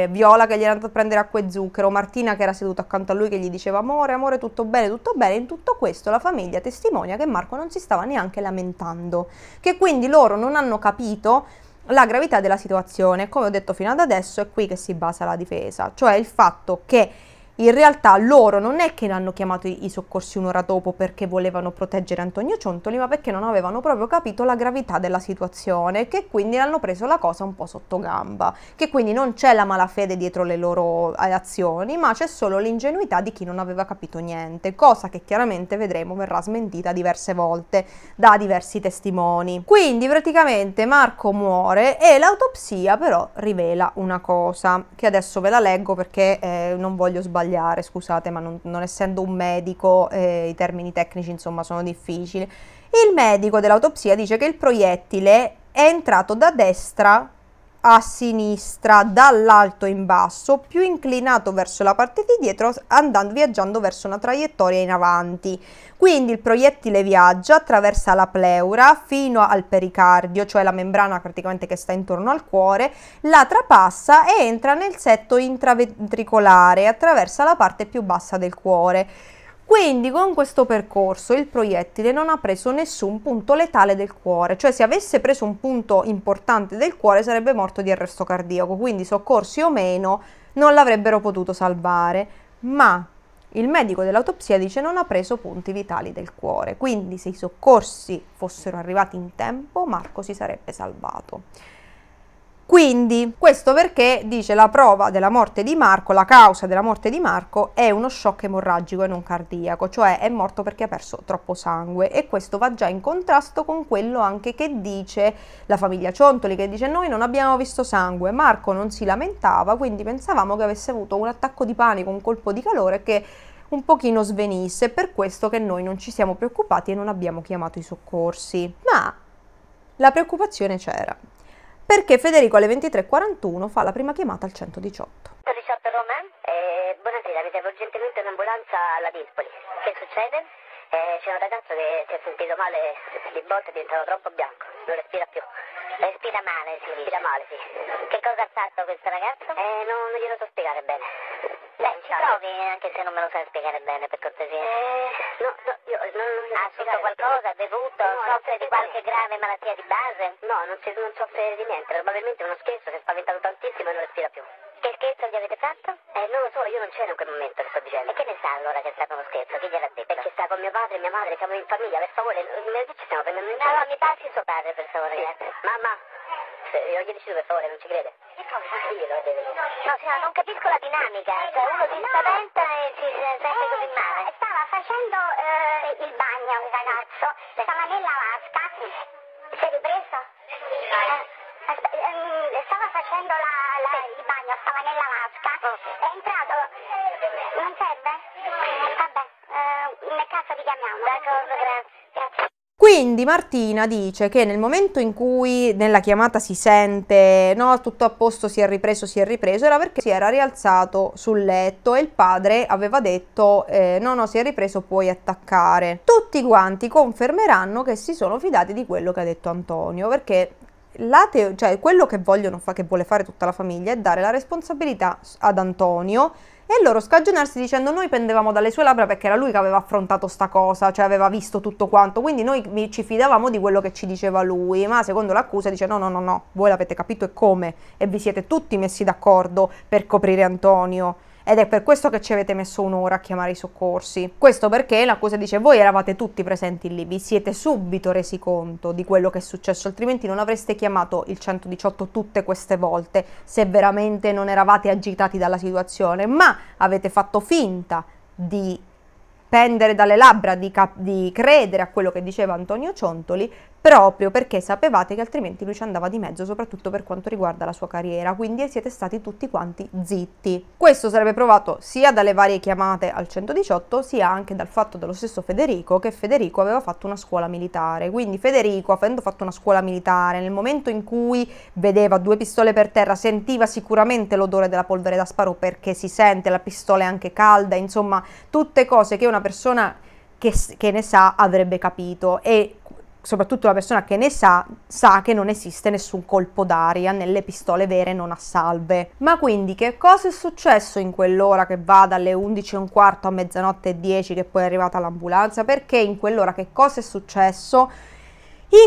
eh, Viola che gli era andata a prendere acqua e zucchero, Martina che era seduta accanto a lui che gli diceva amore, amore, tutto bene, tutto bene. In tutto questo la famiglia testimonia che Marco non si stava neanche lamentando, che quindi loro non hanno capito la gravità della situazione, come ho detto fino ad adesso, è qui che si basa la difesa, cioè il fatto che in realtà loro non è che hanno chiamato i, i soccorsi un'ora dopo perché volevano proteggere Antonio Ciontoli, ma perché non avevano proprio capito la gravità della situazione, che quindi hanno preso la cosa un po' sotto gamba, che quindi non c'è la malafede dietro le loro eh, azioni, ma c'è solo l'ingenuità di chi non aveva capito niente, cosa che chiaramente vedremo verrà smentita diverse volte da diversi testimoni. Quindi praticamente Marco muore e l'autopsia però rivela una cosa, che adesso ve la leggo perché eh, non voglio sbagliare sbagliare, scusate, ma non, non essendo un medico eh, i termini tecnici insomma sono difficili. Il medico dell'autopsia dice che il proiettile è entrato da destra a sinistra dall'alto in basso più inclinato verso la parte di dietro andando viaggiando verso una traiettoria in avanti quindi il proiettile viaggia attraversa la pleura fino al pericardio cioè la membrana praticamente che sta intorno al cuore la trapassa e entra nel setto intraventricolare attraversa la parte più bassa del cuore quindi con questo percorso il proiettile non ha preso nessun punto letale del cuore, cioè se avesse preso un punto importante del cuore sarebbe morto di arresto cardiaco, quindi soccorsi o meno non l'avrebbero potuto salvare, ma il medico dell'autopsia dice non ha preso punti vitali del cuore, quindi se i soccorsi fossero arrivati in tempo Marco si sarebbe salvato. Quindi, questo perché dice la prova della morte di Marco, la causa della morte di Marco è uno shock emorragico e non cardiaco, cioè è morto perché ha perso troppo sangue e questo va già in contrasto con quello anche che dice la famiglia Ciontoli che dice noi non abbiamo visto sangue, Marco non si lamentava, quindi pensavamo che avesse avuto un attacco di panico, un colpo di calore che un pochino svenisse, per questo che noi non ci siamo preoccupati e non abbiamo chiamato i soccorsi. Ma la preoccupazione c'era perché Federico alle 23.41 fa la prima chiamata al 118. buonasera, mi serve urgentemente un'ambulanza alla Dispoli. Che succede? Eh, c'è un ragazzo che si è sentito male di botte, è diventato troppo bianco, non respira più. È eh, Spinamale, sì. Spinamale, sì. Che cosa ha fatto questo ragazzo? Eh, non, non glielo so spiegare bene. Beh, ci provi, anche se non me lo sai spiegare bene, per cortesia. Eh, no, no, io non, non Ha assunto qualcosa, ha bevuto, no, soffre di qualche grave malattia di base? No, non, non soffre di niente, probabilmente uno scherzo si è spaventato tantissimo e non respira più. Che scherzo gli avete fatto? Eh, non lo so, io non c'ero in quel momento che sto dicendo. E che ne sa allora che è stato uno scherzo? Chi gliel'ha detto? Perché sta con mio padre e mia madre, siamo in famiglia, per favore, me lo ci stiamo prendendo in giro? No, no, mi passi il suo padre, per favore, sì. grazie. Eh. Mamma, gli chiedi tu, per favore, non ci crede. Che cosa? Io lo devo No, sì, no, non capisco la dinamica, cioè uno si spaventa e si sente così eh, male. Stava facendo eh, il bagno un ragazzo, stava nella vasca, si è ripreso? Eh, ehm, stava facendo la lei il bagno stava nella vasca, oh, è entrato, non serve? Vabbè, eh, nel caso ti chiamiamo. D'accordo, grazie. Quindi Martina dice che nel momento in cui nella chiamata si sente no, tutto a posto, si è ripreso, si è ripreso, era perché si era rialzato sul letto e il padre aveva detto eh, no, no, si è ripreso, puoi attaccare. Tutti quanti confermeranno che si sono fidati di quello che ha detto Antonio, perché Te- cioè, quello che vogliono fa- che vuole fare tutta la famiglia è dare la responsabilità ad Antonio e loro scagionarsi dicendo noi pendevamo dalle sue labbra perché era lui che aveva affrontato sta cosa, cioè aveva visto tutto quanto, quindi noi ci fidavamo di quello che ci diceva lui, ma secondo l'accusa dice no no no no, voi l'avete capito e come e vi siete tutti messi d'accordo per coprire Antonio ed è per questo che ci avete messo un'ora a chiamare i soccorsi. Questo perché l'accusa dice voi eravate tutti presenti lì, vi siete subito resi conto di quello che è successo, altrimenti non avreste chiamato il 118 tutte queste volte se veramente non eravate agitati dalla situazione, ma avete fatto finta di pendere dalle labbra, di, di, credere a quello che diceva Antonio Ciontoli proprio perché sapevate che altrimenti lui ci andava di mezzo, soprattutto per quanto riguarda la sua carriera, quindi siete stati tutti quanti zitti. Questo sarebbe provato sia dalle varie chiamate al 118, sia anche dal fatto dello stesso Federico, che Federico aveva fatto una scuola militare, quindi Federico, avendo fatto una scuola militare, nel momento in cui vedeva due pistole per terra, sentiva sicuramente l'odore della polvere da sparo perché si sente, la pistola è anche calda, insomma, tutte cose che una persona che, che ne sa avrebbe capito e soprattutto la persona che ne sa, sa che non esiste nessun colpo d'aria nelle pistole vere non a salve. Ma quindi che cosa è successo in quell'ora che va dalle 11 e un quarto a mezzanotte e 10 che poi è arrivata l'ambulanza? Perché in quell'ora che cosa è successo?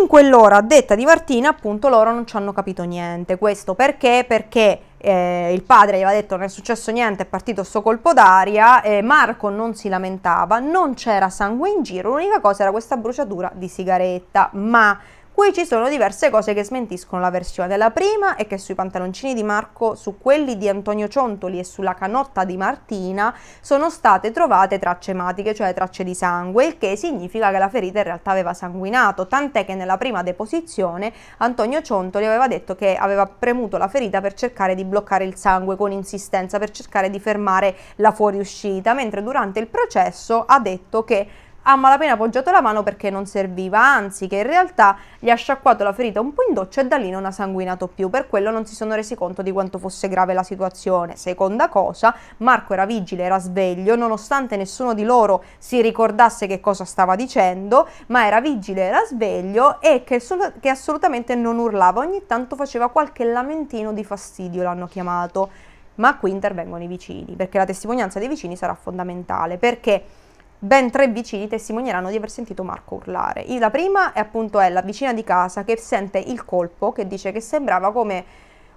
In quell'ora, a detta di Martina, appunto loro non ci hanno capito niente. Questo perché? Perché eh, il padre gli aveva detto non è successo niente, è partito sto colpo d'aria, eh, Marco non si lamentava, non c'era sangue in giro, l'unica cosa era questa bruciatura di sigaretta, ma Qui ci sono diverse cose che smentiscono la versione. La prima è che sui pantaloncini di Marco, su quelli di Antonio Ciontoli e sulla canotta di Martina sono state trovate tracce ematiche, cioè tracce di sangue, il che significa che la ferita in realtà aveva sanguinato, tant'è che nella prima deposizione Antonio Ciontoli aveva detto che aveva premuto la ferita per cercare di bloccare il sangue con insistenza, per cercare di fermare la fuoriuscita, mentre durante il processo ha detto che a malapena poggiato la mano perché non serviva, anzi che in realtà gli ha sciacquato la ferita un po' in doccia e da lì non ha sanguinato più, per quello non si sono resi conto di quanto fosse grave la situazione. Seconda cosa, Marco era vigile, era sveglio, nonostante nessuno di loro si ricordasse che cosa stava dicendo, ma era vigile, era sveglio e che, che assolutamente non urlava, ogni tanto faceva qualche lamentino di fastidio, l'hanno chiamato. Ma qui intervengono i vicini, perché la testimonianza dei vicini sarà fondamentale, perché ben tre vicini testimonieranno di aver sentito Marco urlare. La prima è appunto è la vicina di casa che sente il colpo, che dice che sembrava come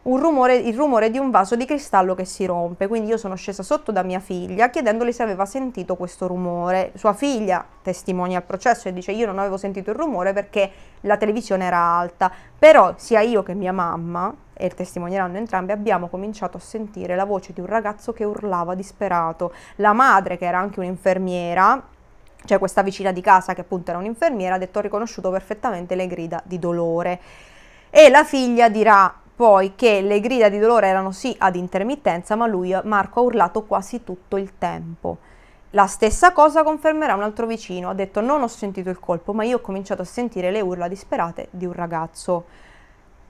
un rumore, il rumore di un vaso di cristallo che si rompe. Quindi io sono scesa sotto da mia figlia chiedendole se aveva sentito questo rumore. Sua figlia testimonia al processo e dice io non avevo sentito il rumore perché la televisione era alta. Però sia io che mia mamma, e testimonieranno entrambi, abbiamo cominciato a sentire la voce di un ragazzo che urlava disperato. La madre, che era anche un'infermiera, cioè questa vicina di casa che appunto era un'infermiera, ha detto ho riconosciuto perfettamente le grida di dolore. E la figlia dirà poi che le grida di dolore erano sì ad intermittenza, ma lui, Marco, ha urlato quasi tutto il tempo. La stessa cosa confermerà un altro vicino, ha detto non ho sentito il colpo, ma io ho cominciato a sentire le urla disperate di un ragazzo.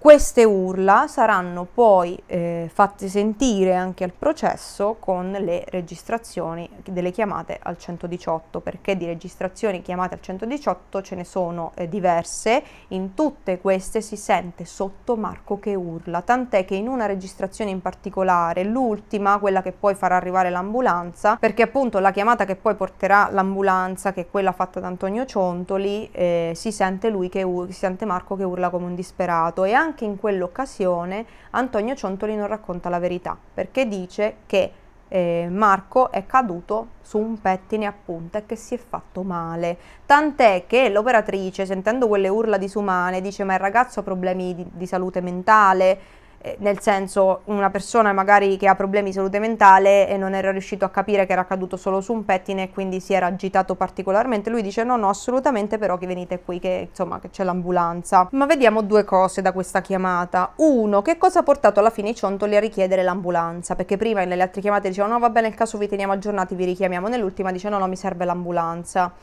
Queste urla saranno poi eh, fatte sentire anche al processo con le registrazioni delle chiamate al 118, perché di registrazioni chiamate al 118 ce ne sono eh, diverse, in tutte queste si sente sotto Marco che urla, tant'è che in una registrazione in particolare, l'ultima, quella che poi farà arrivare l'ambulanza, perché appunto la chiamata che poi porterà l'ambulanza, che è quella fatta da Antonio Ciontoli, eh, si sente lui che si sente Marco che urla come un disperato e anche anche in quell'occasione Antonio Ciontoli non racconta la verità perché dice che eh, Marco è caduto su un pettine a punta e che si è fatto male. Tant'è che l'operatrice, sentendo quelle urla disumane, dice ma il ragazzo ha problemi di, di salute mentale, eh, nel senso una persona magari che ha problemi di salute mentale e non era riuscito a capire che era caduto solo su un pettine e quindi si era agitato particolarmente, lui dice no no assolutamente però che venite qui che insomma che c'è l'ambulanza. Ma vediamo due cose da questa chiamata. Uno, che cosa ha portato alla fine i Ciontoli a richiedere l'ambulanza? Perché prima nelle altre chiamate dicevano no va bene nel caso vi teniamo aggiornati vi richiamiamo, nell'ultima dice no no mi serve l'ambulanza.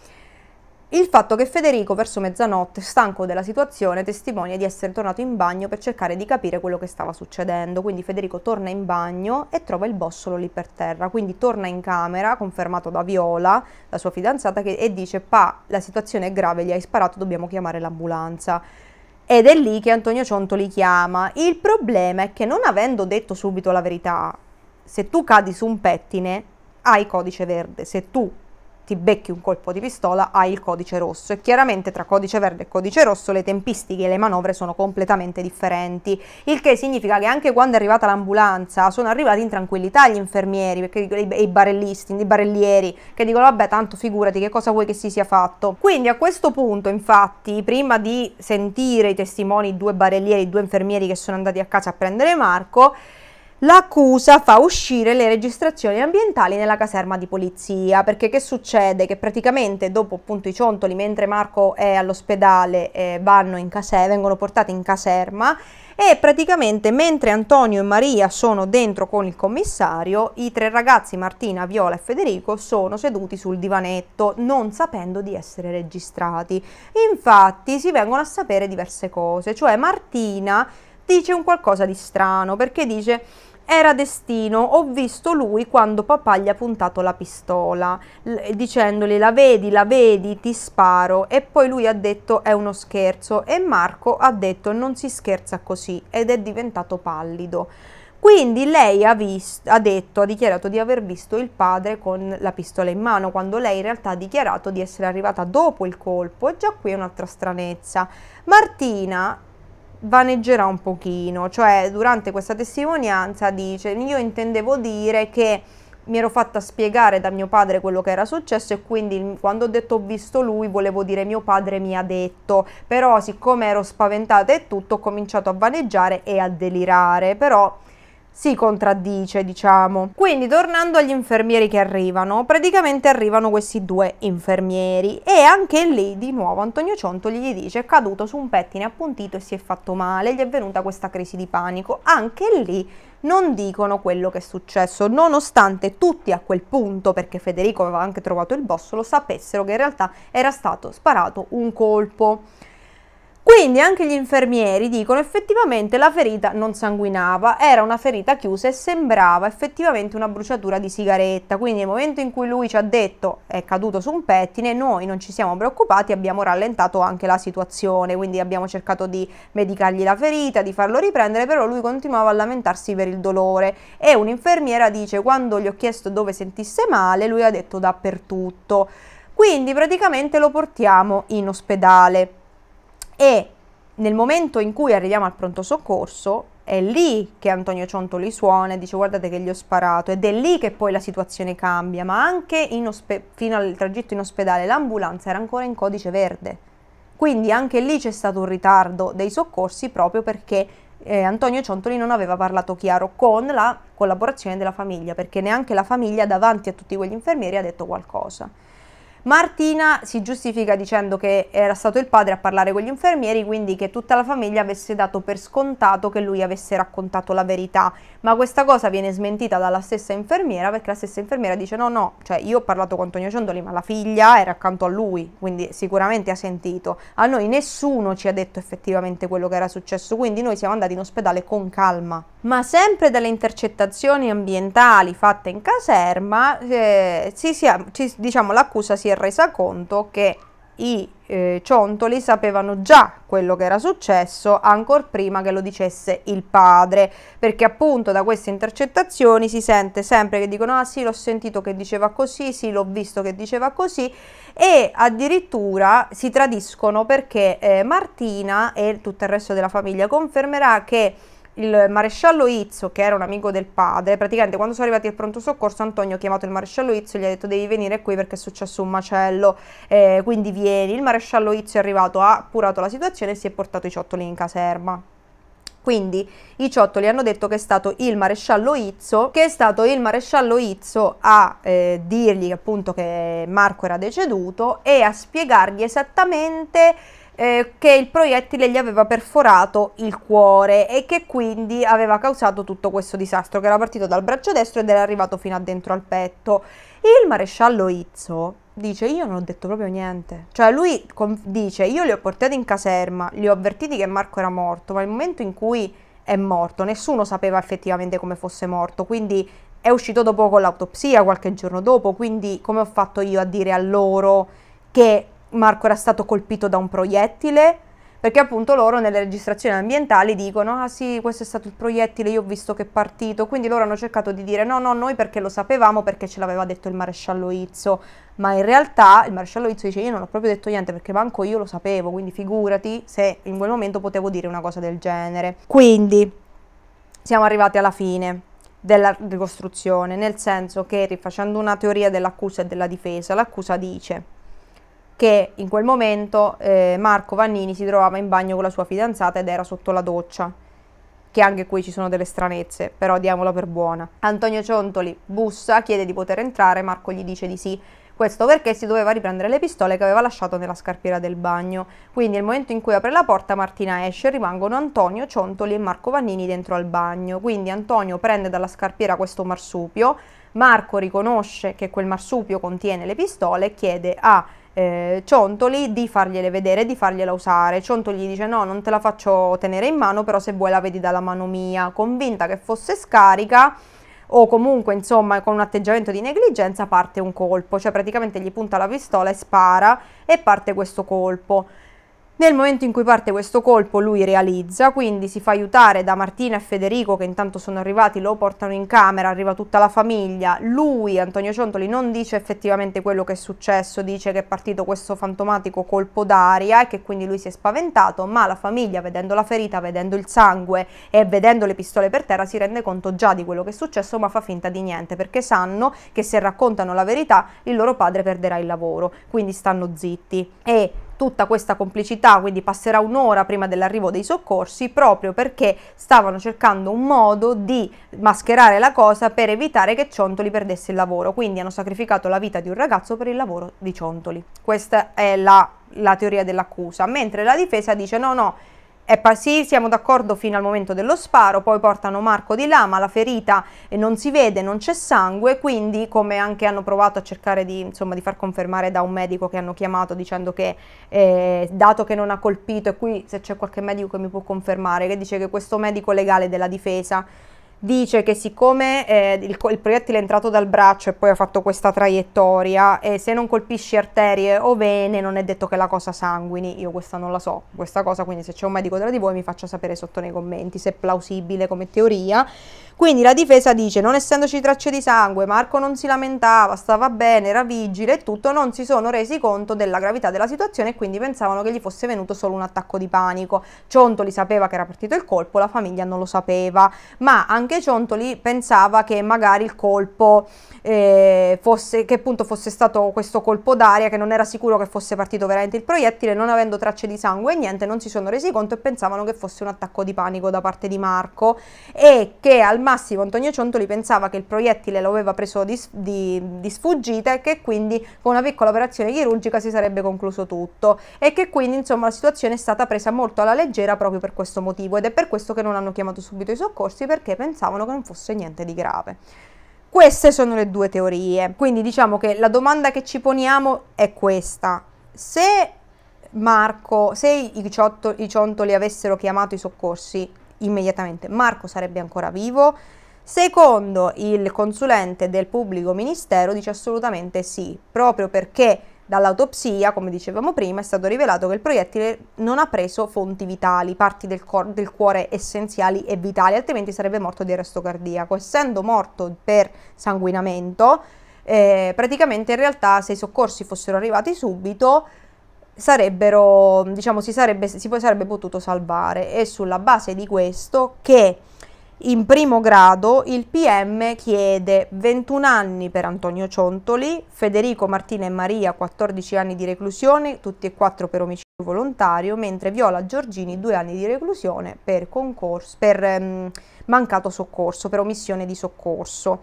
Il fatto che Federico verso mezzanotte, stanco della situazione, testimonia di essere tornato in bagno per cercare di capire quello che stava succedendo. Quindi Federico torna in bagno e trova il bossolo lì per terra. Quindi torna in camera, confermato da Viola, la sua fidanzata, che, e dice pa, la situazione è grave, gli hai sparato, dobbiamo chiamare l'ambulanza. Ed è lì che Antonio Cionto li chiama. Il problema è che non avendo detto subito la verità, se tu cadi su un pettine, hai codice verde. Se tu ti becchi un colpo di pistola hai il codice rosso e chiaramente tra codice verde e codice rosso le tempistiche e le manovre sono completamente differenti, il che significa che anche quando è arrivata l'ambulanza sono arrivati in tranquillità gli infermieri e i barellisti, i barellieri che dicono vabbè tanto figurati che cosa vuoi che si sia fatto. Quindi a questo punto infatti prima di sentire i testimoni, due barellieri, due infermieri che sono andati a casa a prendere Marco, l'accusa fa uscire le registrazioni ambientali nella caserma di polizia, perché che succede? Che praticamente dopo appunto i ciontoli, mentre Marco è all'ospedale, eh, vanno in caserma, vengono portati in caserma e praticamente mentre Antonio e Maria sono dentro con il commissario, i tre ragazzi Martina, Viola e Federico sono seduti sul divanetto, non sapendo di essere registrati. Infatti si vengono a sapere diverse cose, cioè Martina dice un qualcosa di strano perché dice era destino, ho visto lui quando papà gli ha puntato la pistola, dicendogli la vedi, la vedi, ti sparo e poi lui ha detto è uno scherzo e Marco ha detto non si scherza così ed è diventato pallido. Quindi lei ha, visto, ha, detto, ha dichiarato di aver visto il padre con la pistola in mano, quando lei in realtà ha dichiarato di essere arrivata dopo il colpo, e già qui è un'altra stranezza. Martina vaneggerà un pochino, cioè durante questa testimonianza dice io intendevo dire che mi ero fatta spiegare da mio padre quello che era successo e quindi quando ho detto ho visto lui volevo dire mio padre mi ha detto, però siccome ero spaventata e tutto ho cominciato a vaneggiare e a delirare, però si contraddice, diciamo. Quindi tornando agli infermieri che arrivano, praticamente arrivano questi due infermieri e anche lì di nuovo Antonio Cionto gli dice è caduto su un pettine appuntito e si è fatto male, gli è venuta questa crisi di panico. Anche lì non dicono quello che è successo, nonostante tutti a quel punto, perché Federico aveva anche trovato il bossolo, sapessero che in realtà era stato sparato un colpo. Quindi anche gli infermieri dicono effettivamente la ferita non sanguinava, era una ferita chiusa e sembrava effettivamente una bruciatura di sigaretta. Quindi nel momento in cui lui ci ha detto è caduto su un pettine, noi non ci siamo preoccupati, abbiamo rallentato anche la situazione, quindi abbiamo cercato di medicargli la ferita, di farlo riprendere, però lui continuava a lamentarsi per il dolore e un'infermiera dice quando gli ho chiesto dove sentisse male, lui ha detto dappertutto. Quindi praticamente lo portiamo in ospedale e nel momento in cui arriviamo al pronto soccorso è lì che Antonio Ciontoli suona e dice guardate che gli ho sparato ed è lì che poi la situazione cambia, ma anche ospe- fino al tragitto in ospedale l'ambulanza era ancora in codice verde. Quindi anche lì c'è stato un ritardo dei soccorsi proprio perché eh, Antonio Ciontoli non aveva parlato chiaro con la collaborazione della famiglia, perché neanche la famiglia davanti a tutti quegli infermieri ha detto qualcosa. Martina si giustifica dicendo che era stato il padre a parlare con gli infermieri, quindi che tutta la famiglia avesse dato per scontato che lui avesse raccontato la verità ma questa cosa viene smentita dalla stessa infermiera perché la stessa infermiera dice no no, cioè io ho parlato con Antonio Ciondoli ma la figlia era accanto a lui, quindi sicuramente ha sentito, a noi nessuno ci ha detto effettivamente quello che era successo, quindi noi siamo andati in ospedale con calma. Ma sempre dalle intercettazioni ambientali fatte in caserma, eh, si sia, ci, diciamo, l'accusa si è resa conto che i eh, Ciontoli sapevano già quello che era successo ancora prima che lo dicesse il padre, perché appunto da queste intercettazioni si sente sempre che dicono ah sì l'ho sentito che diceva così, sì l'ho visto che diceva così e addirittura si tradiscono perché eh, Martina e tutto il resto della famiglia confermerà che il maresciallo Izzo, che era un amico del padre, praticamente quando sono arrivati al pronto soccorso Antonio ha chiamato il maresciallo Izzo e gli ha detto devi venire qui perché è successo un macello, eh, quindi vieni. Il maresciallo Izzo è arrivato, ha curato la situazione e si è portato i ciottoli in caserma. Quindi i ciottoli hanno detto che è stato il maresciallo Izzo, che è stato il maresciallo Izzo a eh, dirgli appunto che Marco era deceduto e a spiegargli esattamente eh, che il proiettile gli aveva perforato il cuore e che quindi aveva causato tutto questo disastro che era partito dal braccio destro ed era arrivato fino a dentro al petto. Il maresciallo Izzo dice io non ho detto proprio niente, cioè lui dice io li ho portati in caserma, li ho avvertiti che Marco era morto, ma nel momento in cui è morto nessuno sapeva effettivamente come fosse morto, quindi è uscito dopo con l'autopsia qualche giorno dopo, quindi come ho fatto io a dire a loro che Marco era stato colpito da un proiettile, perché appunto loro nelle registrazioni ambientali dicono ah sì questo è stato il proiettile io ho visto che è partito quindi loro hanno cercato di dire no no noi perché lo sapevamo perché ce l'aveva detto il maresciallo Izzo ma in realtà il maresciallo Izzo dice io non ho proprio detto niente perché manco io lo sapevo quindi figurati se in quel momento potevo dire una cosa del genere quindi siamo arrivati alla fine della ricostruzione nel senso che rifacendo una teoria dell'accusa e della difesa l'accusa dice che in quel momento eh, Marco Vannini si trovava in bagno con la sua fidanzata ed era sotto la doccia che anche qui ci sono delle stranezze, però diamola per buona. Antonio Ciontoli bussa, chiede di poter entrare, Marco gli dice di sì. Questo perché si doveva riprendere le pistole che aveva lasciato nella scarpiera del bagno. Quindi nel momento in cui apre la porta Martina esce, rimangono Antonio Ciontoli e Marco Vannini dentro al bagno. Quindi Antonio prende dalla scarpiera questo marsupio, Marco riconosce che quel marsupio contiene le pistole e chiede a ah, eh, Ciontoli di fargliele vedere, di fargliela usare. Ciontoli dice no, non te la faccio tenere in mano, però se vuoi la vedi dalla mano mia, convinta che fosse scarica o comunque insomma con un atteggiamento di negligenza parte un colpo, cioè praticamente gli punta la pistola e spara e parte questo colpo. Nel momento in cui parte questo colpo lui realizza, quindi si fa aiutare da Martina e Federico che intanto sono arrivati, lo portano in camera, arriva tutta la famiglia, lui, Antonio Ciontoli, non dice effettivamente quello che è successo, dice che è partito questo fantomatico colpo d'aria e che quindi lui si è spaventato, ma la famiglia vedendo la ferita, vedendo il sangue e vedendo le pistole per terra si rende conto già di quello che è successo ma fa finta di niente perché sanno che se raccontano la verità il loro padre perderà il lavoro, quindi stanno zitti e tutta questa complicità, quindi passerà un'ora prima dell'arrivo dei soccorsi, proprio perché stavano cercando un modo di mascherare la cosa per evitare che Ciontoli perdesse il lavoro, quindi hanno sacrificato la vita di un ragazzo per il lavoro di Ciontoli. Questa è la, la teoria dell'accusa, mentre la difesa dice no no, è sì, siamo d'accordo fino al momento dello sparo, poi portano Marco di là, ma la ferita non si vede, non c'è sangue, quindi come anche hanno provato a cercare di, insomma, di far confermare da un medico che hanno chiamato dicendo che eh, dato che non ha colpito, e qui se c'è qualche medico che mi può confermare, che dice che questo medico legale della difesa dice che siccome eh, il, il, proiettile è entrato dal braccio e poi ha fatto questa traiettoria e se non colpisci arterie o vene non è detto che la cosa sanguini, io questa non la so, questa cosa quindi se c'è un medico tra di voi mi faccia sapere sotto nei commenti se è plausibile come teoria. Quindi la difesa dice non essendoci tracce di sangue, Marco non si lamentava, stava bene, era vigile e tutto, non si sono resi conto della gravità della situazione e quindi pensavano che gli fosse venuto solo un attacco di panico. Ciontoli sapeva che era partito il colpo, la famiglia non lo sapeva, ma anche anche Ciontoli pensava che magari il colpo eh, fosse, che appunto fosse stato questo colpo d'aria, che non era sicuro che fosse partito veramente il proiettile, non avendo tracce di sangue e niente, non si sono resi conto e pensavano che fosse un attacco di panico da parte di Marco e che al massimo Antonio Ciontoli pensava che il proiettile lo aveva preso di, di, di sfuggita e che quindi con una piccola operazione chirurgica si sarebbe concluso tutto e che quindi insomma la situazione è stata presa molto alla leggera proprio per questo motivo ed è per questo che non hanno chiamato subito i soccorsi perché pensavano pensavano che non fosse niente di grave. Queste sono le due teorie, quindi diciamo che la domanda che ci poniamo è questa. Se Marco, se i, ciotto, i ciontoli avessero chiamato i soccorsi immediatamente, Marco sarebbe ancora vivo? Secondo il consulente del pubblico ministero dice assolutamente sì, proprio perché Dall'autopsia, come dicevamo prima, è stato rivelato che il proiettile non ha preso fonti vitali, parti del, del cuore essenziali e vitali, altrimenti sarebbe morto di arresto cardiaco. Essendo morto per sanguinamento, eh, praticamente in realtà se i soccorsi fossero arrivati subito, sarebbero, diciamo, si, sarebbe, si sarebbe potuto salvare. È sulla base di questo che in primo grado il PM chiede 21 anni per Antonio Ciontoli, Federico Martina e Maria 14 anni di reclusione, tutti e quattro per omicidio volontario, mentre Viola Giorgini 2 anni di reclusione per, concorso, per ehm, mancato soccorso, per omissione di soccorso.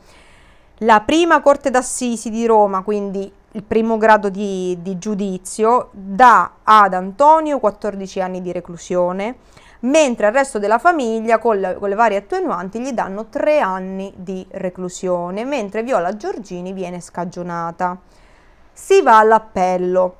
La prima Corte d'Assisi di Roma, quindi il primo grado di, di giudizio, dà ad Antonio 14 anni di reclusione, mentre al resto della famiglia con, la, con le varie attenuanti gli danno tre anni di reclusione, mentre Viola Giorgini viene scagionata. Si va all'appello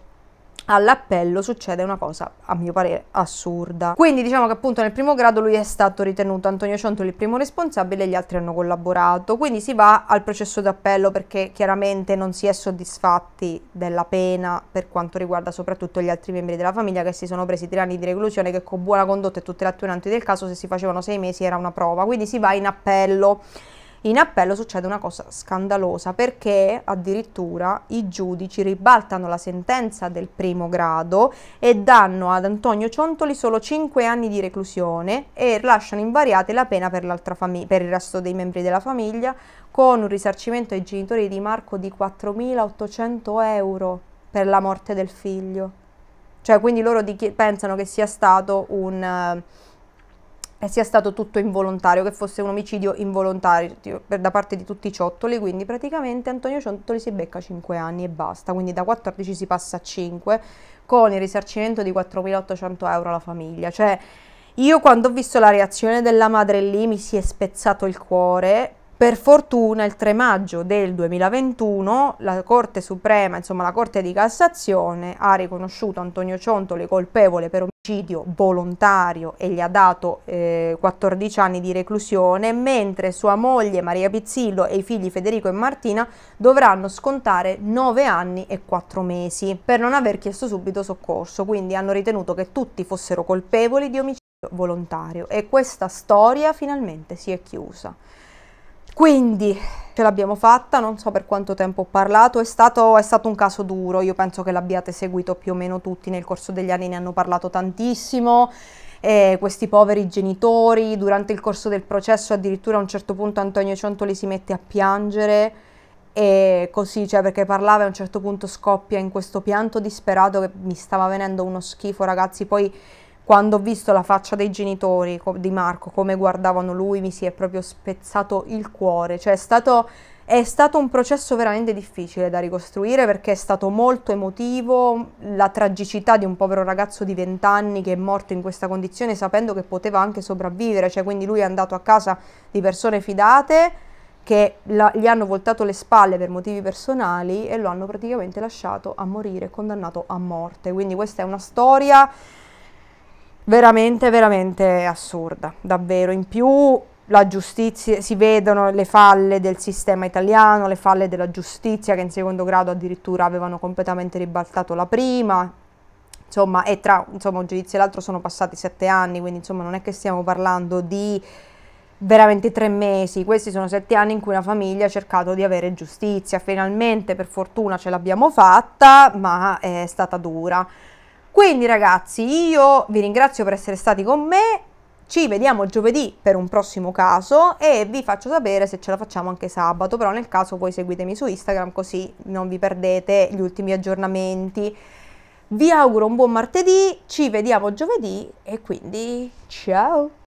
all'appello succede una cosa a mio parere assurda quindi diciamo che appunto nel primo grado lui è stato ritenuto Antonio Ciontoli il primo responsabile e gli altri hanno collaborato quindi si va al processo d'appello perché chiaramente non si è soddisfatti della pena per quanto riguarda soprattutto gli altri membri della famiglia che si sono presi tre anni di reclusione che con buona condotta e tutte le attenuanti del caso se si facevano sei mesi era una prova quindi si va in appello in appello succede una cosa scandalosa perché addirittura i giudici ribaltano la sentenza del primo grado e danno ad Antonio Ciontoli solo 5 anni di reclusione e lasciano invariate la pena per, per il resto dei membri della famiglia con un risarcimento ai genitori di Marco di 4.800 euro per la morte del figlio. Cioè quindi loro pensano che sia stato un... Uh, e sia stato tutto involontario, che fosse un omicidio involontario da parte di tutti i ciottoli, quindi praticamente Antonio Ciottoli si becca 5 anni e basta, quindi da 14 si passa a 5 con il risarcimento di 4.800 euro alla famiglia, cioè io quando ho visto la reazione della madre lì mi si è spezzato il cuore per fortuna il 3 maggio del 2021 la Corte Suprema, insomma la Corte di Cassazione, ha riconosciuto Antonio Ciontoli colpevole per omicidio volontario e gli ha dato eh, 14 anni di reclusione, mentre sua moglie Maria Pizzillo e i figli Federico e Martina dovranno scontare 9 anni e 4 mesi per non aver chiesto subito soccorso, quindi hanno ritenuto che tutti fossero colpevoli di omicidio volontario e questa storia finalmente si è chiusa. Quindi ce l'abbiamo fatta, non so per quanto tempo ho parlato, è stato, è stato un caso duro, io penso che l'abbiate seguito più o meno tutti nel corso degli anni, ne hanno parlato tantissimo. Eh, questi poveri genitori, durante il corso del processo addirittura a un certo punto Antonio Ciontoli si mette a piangere e così, cioè perché parlava e a un certo punto scoppia in questo pianto disperato che mi stava venendo uno schifo ragazzi, poi quando ho visto la faccia dei genitori di Marco, come guardavano lui, mi si è proprio spezzato il cuore. Cioè è stato, è stato un processo veramente difficile da ricostruire perché è stato molto emotivo, la tragicità di un povero ragazzo di 20 anni che è morto in questa condizione sapendo che poteva anche sopravvivere, cioè quindi lui è andato a casa di persone fidate che la, gli hanno voltato le spalle per motivi personali e lo hanno praticamente lasciato a morire, condannato a morte. Quindi questa è una storia veramente, veramente assurda, davvero. In più la giustizia, si vedono le falle del sistema italiano, le falle della giustizia che in secondo grado addirittura avevano completamente ribaltato la prima. Insomma, e tra insomma, un giudizio e l'altro sono passati sette anni, quindi insomma non è che stiamo parlando di veramente tre mesi. Questi sono sette anni in cui una famiglia ha cercato di avere giustizia. Finalmente, per fortuna, ce l'abbiamo fatta, ma è stata dura. Quindi ragazzi, io vi ringrazio per essere stati con me, ci vediamo giovedì per un prossimo caso e vi faccio sapere se ce la facciamo anche sabato, però nel caso voi seguitemi su Instagram così non vi perdete gli ultimi aggiornamenti. Vi auguro un buon martedì, ci vediamo giovedì e quindi ciao!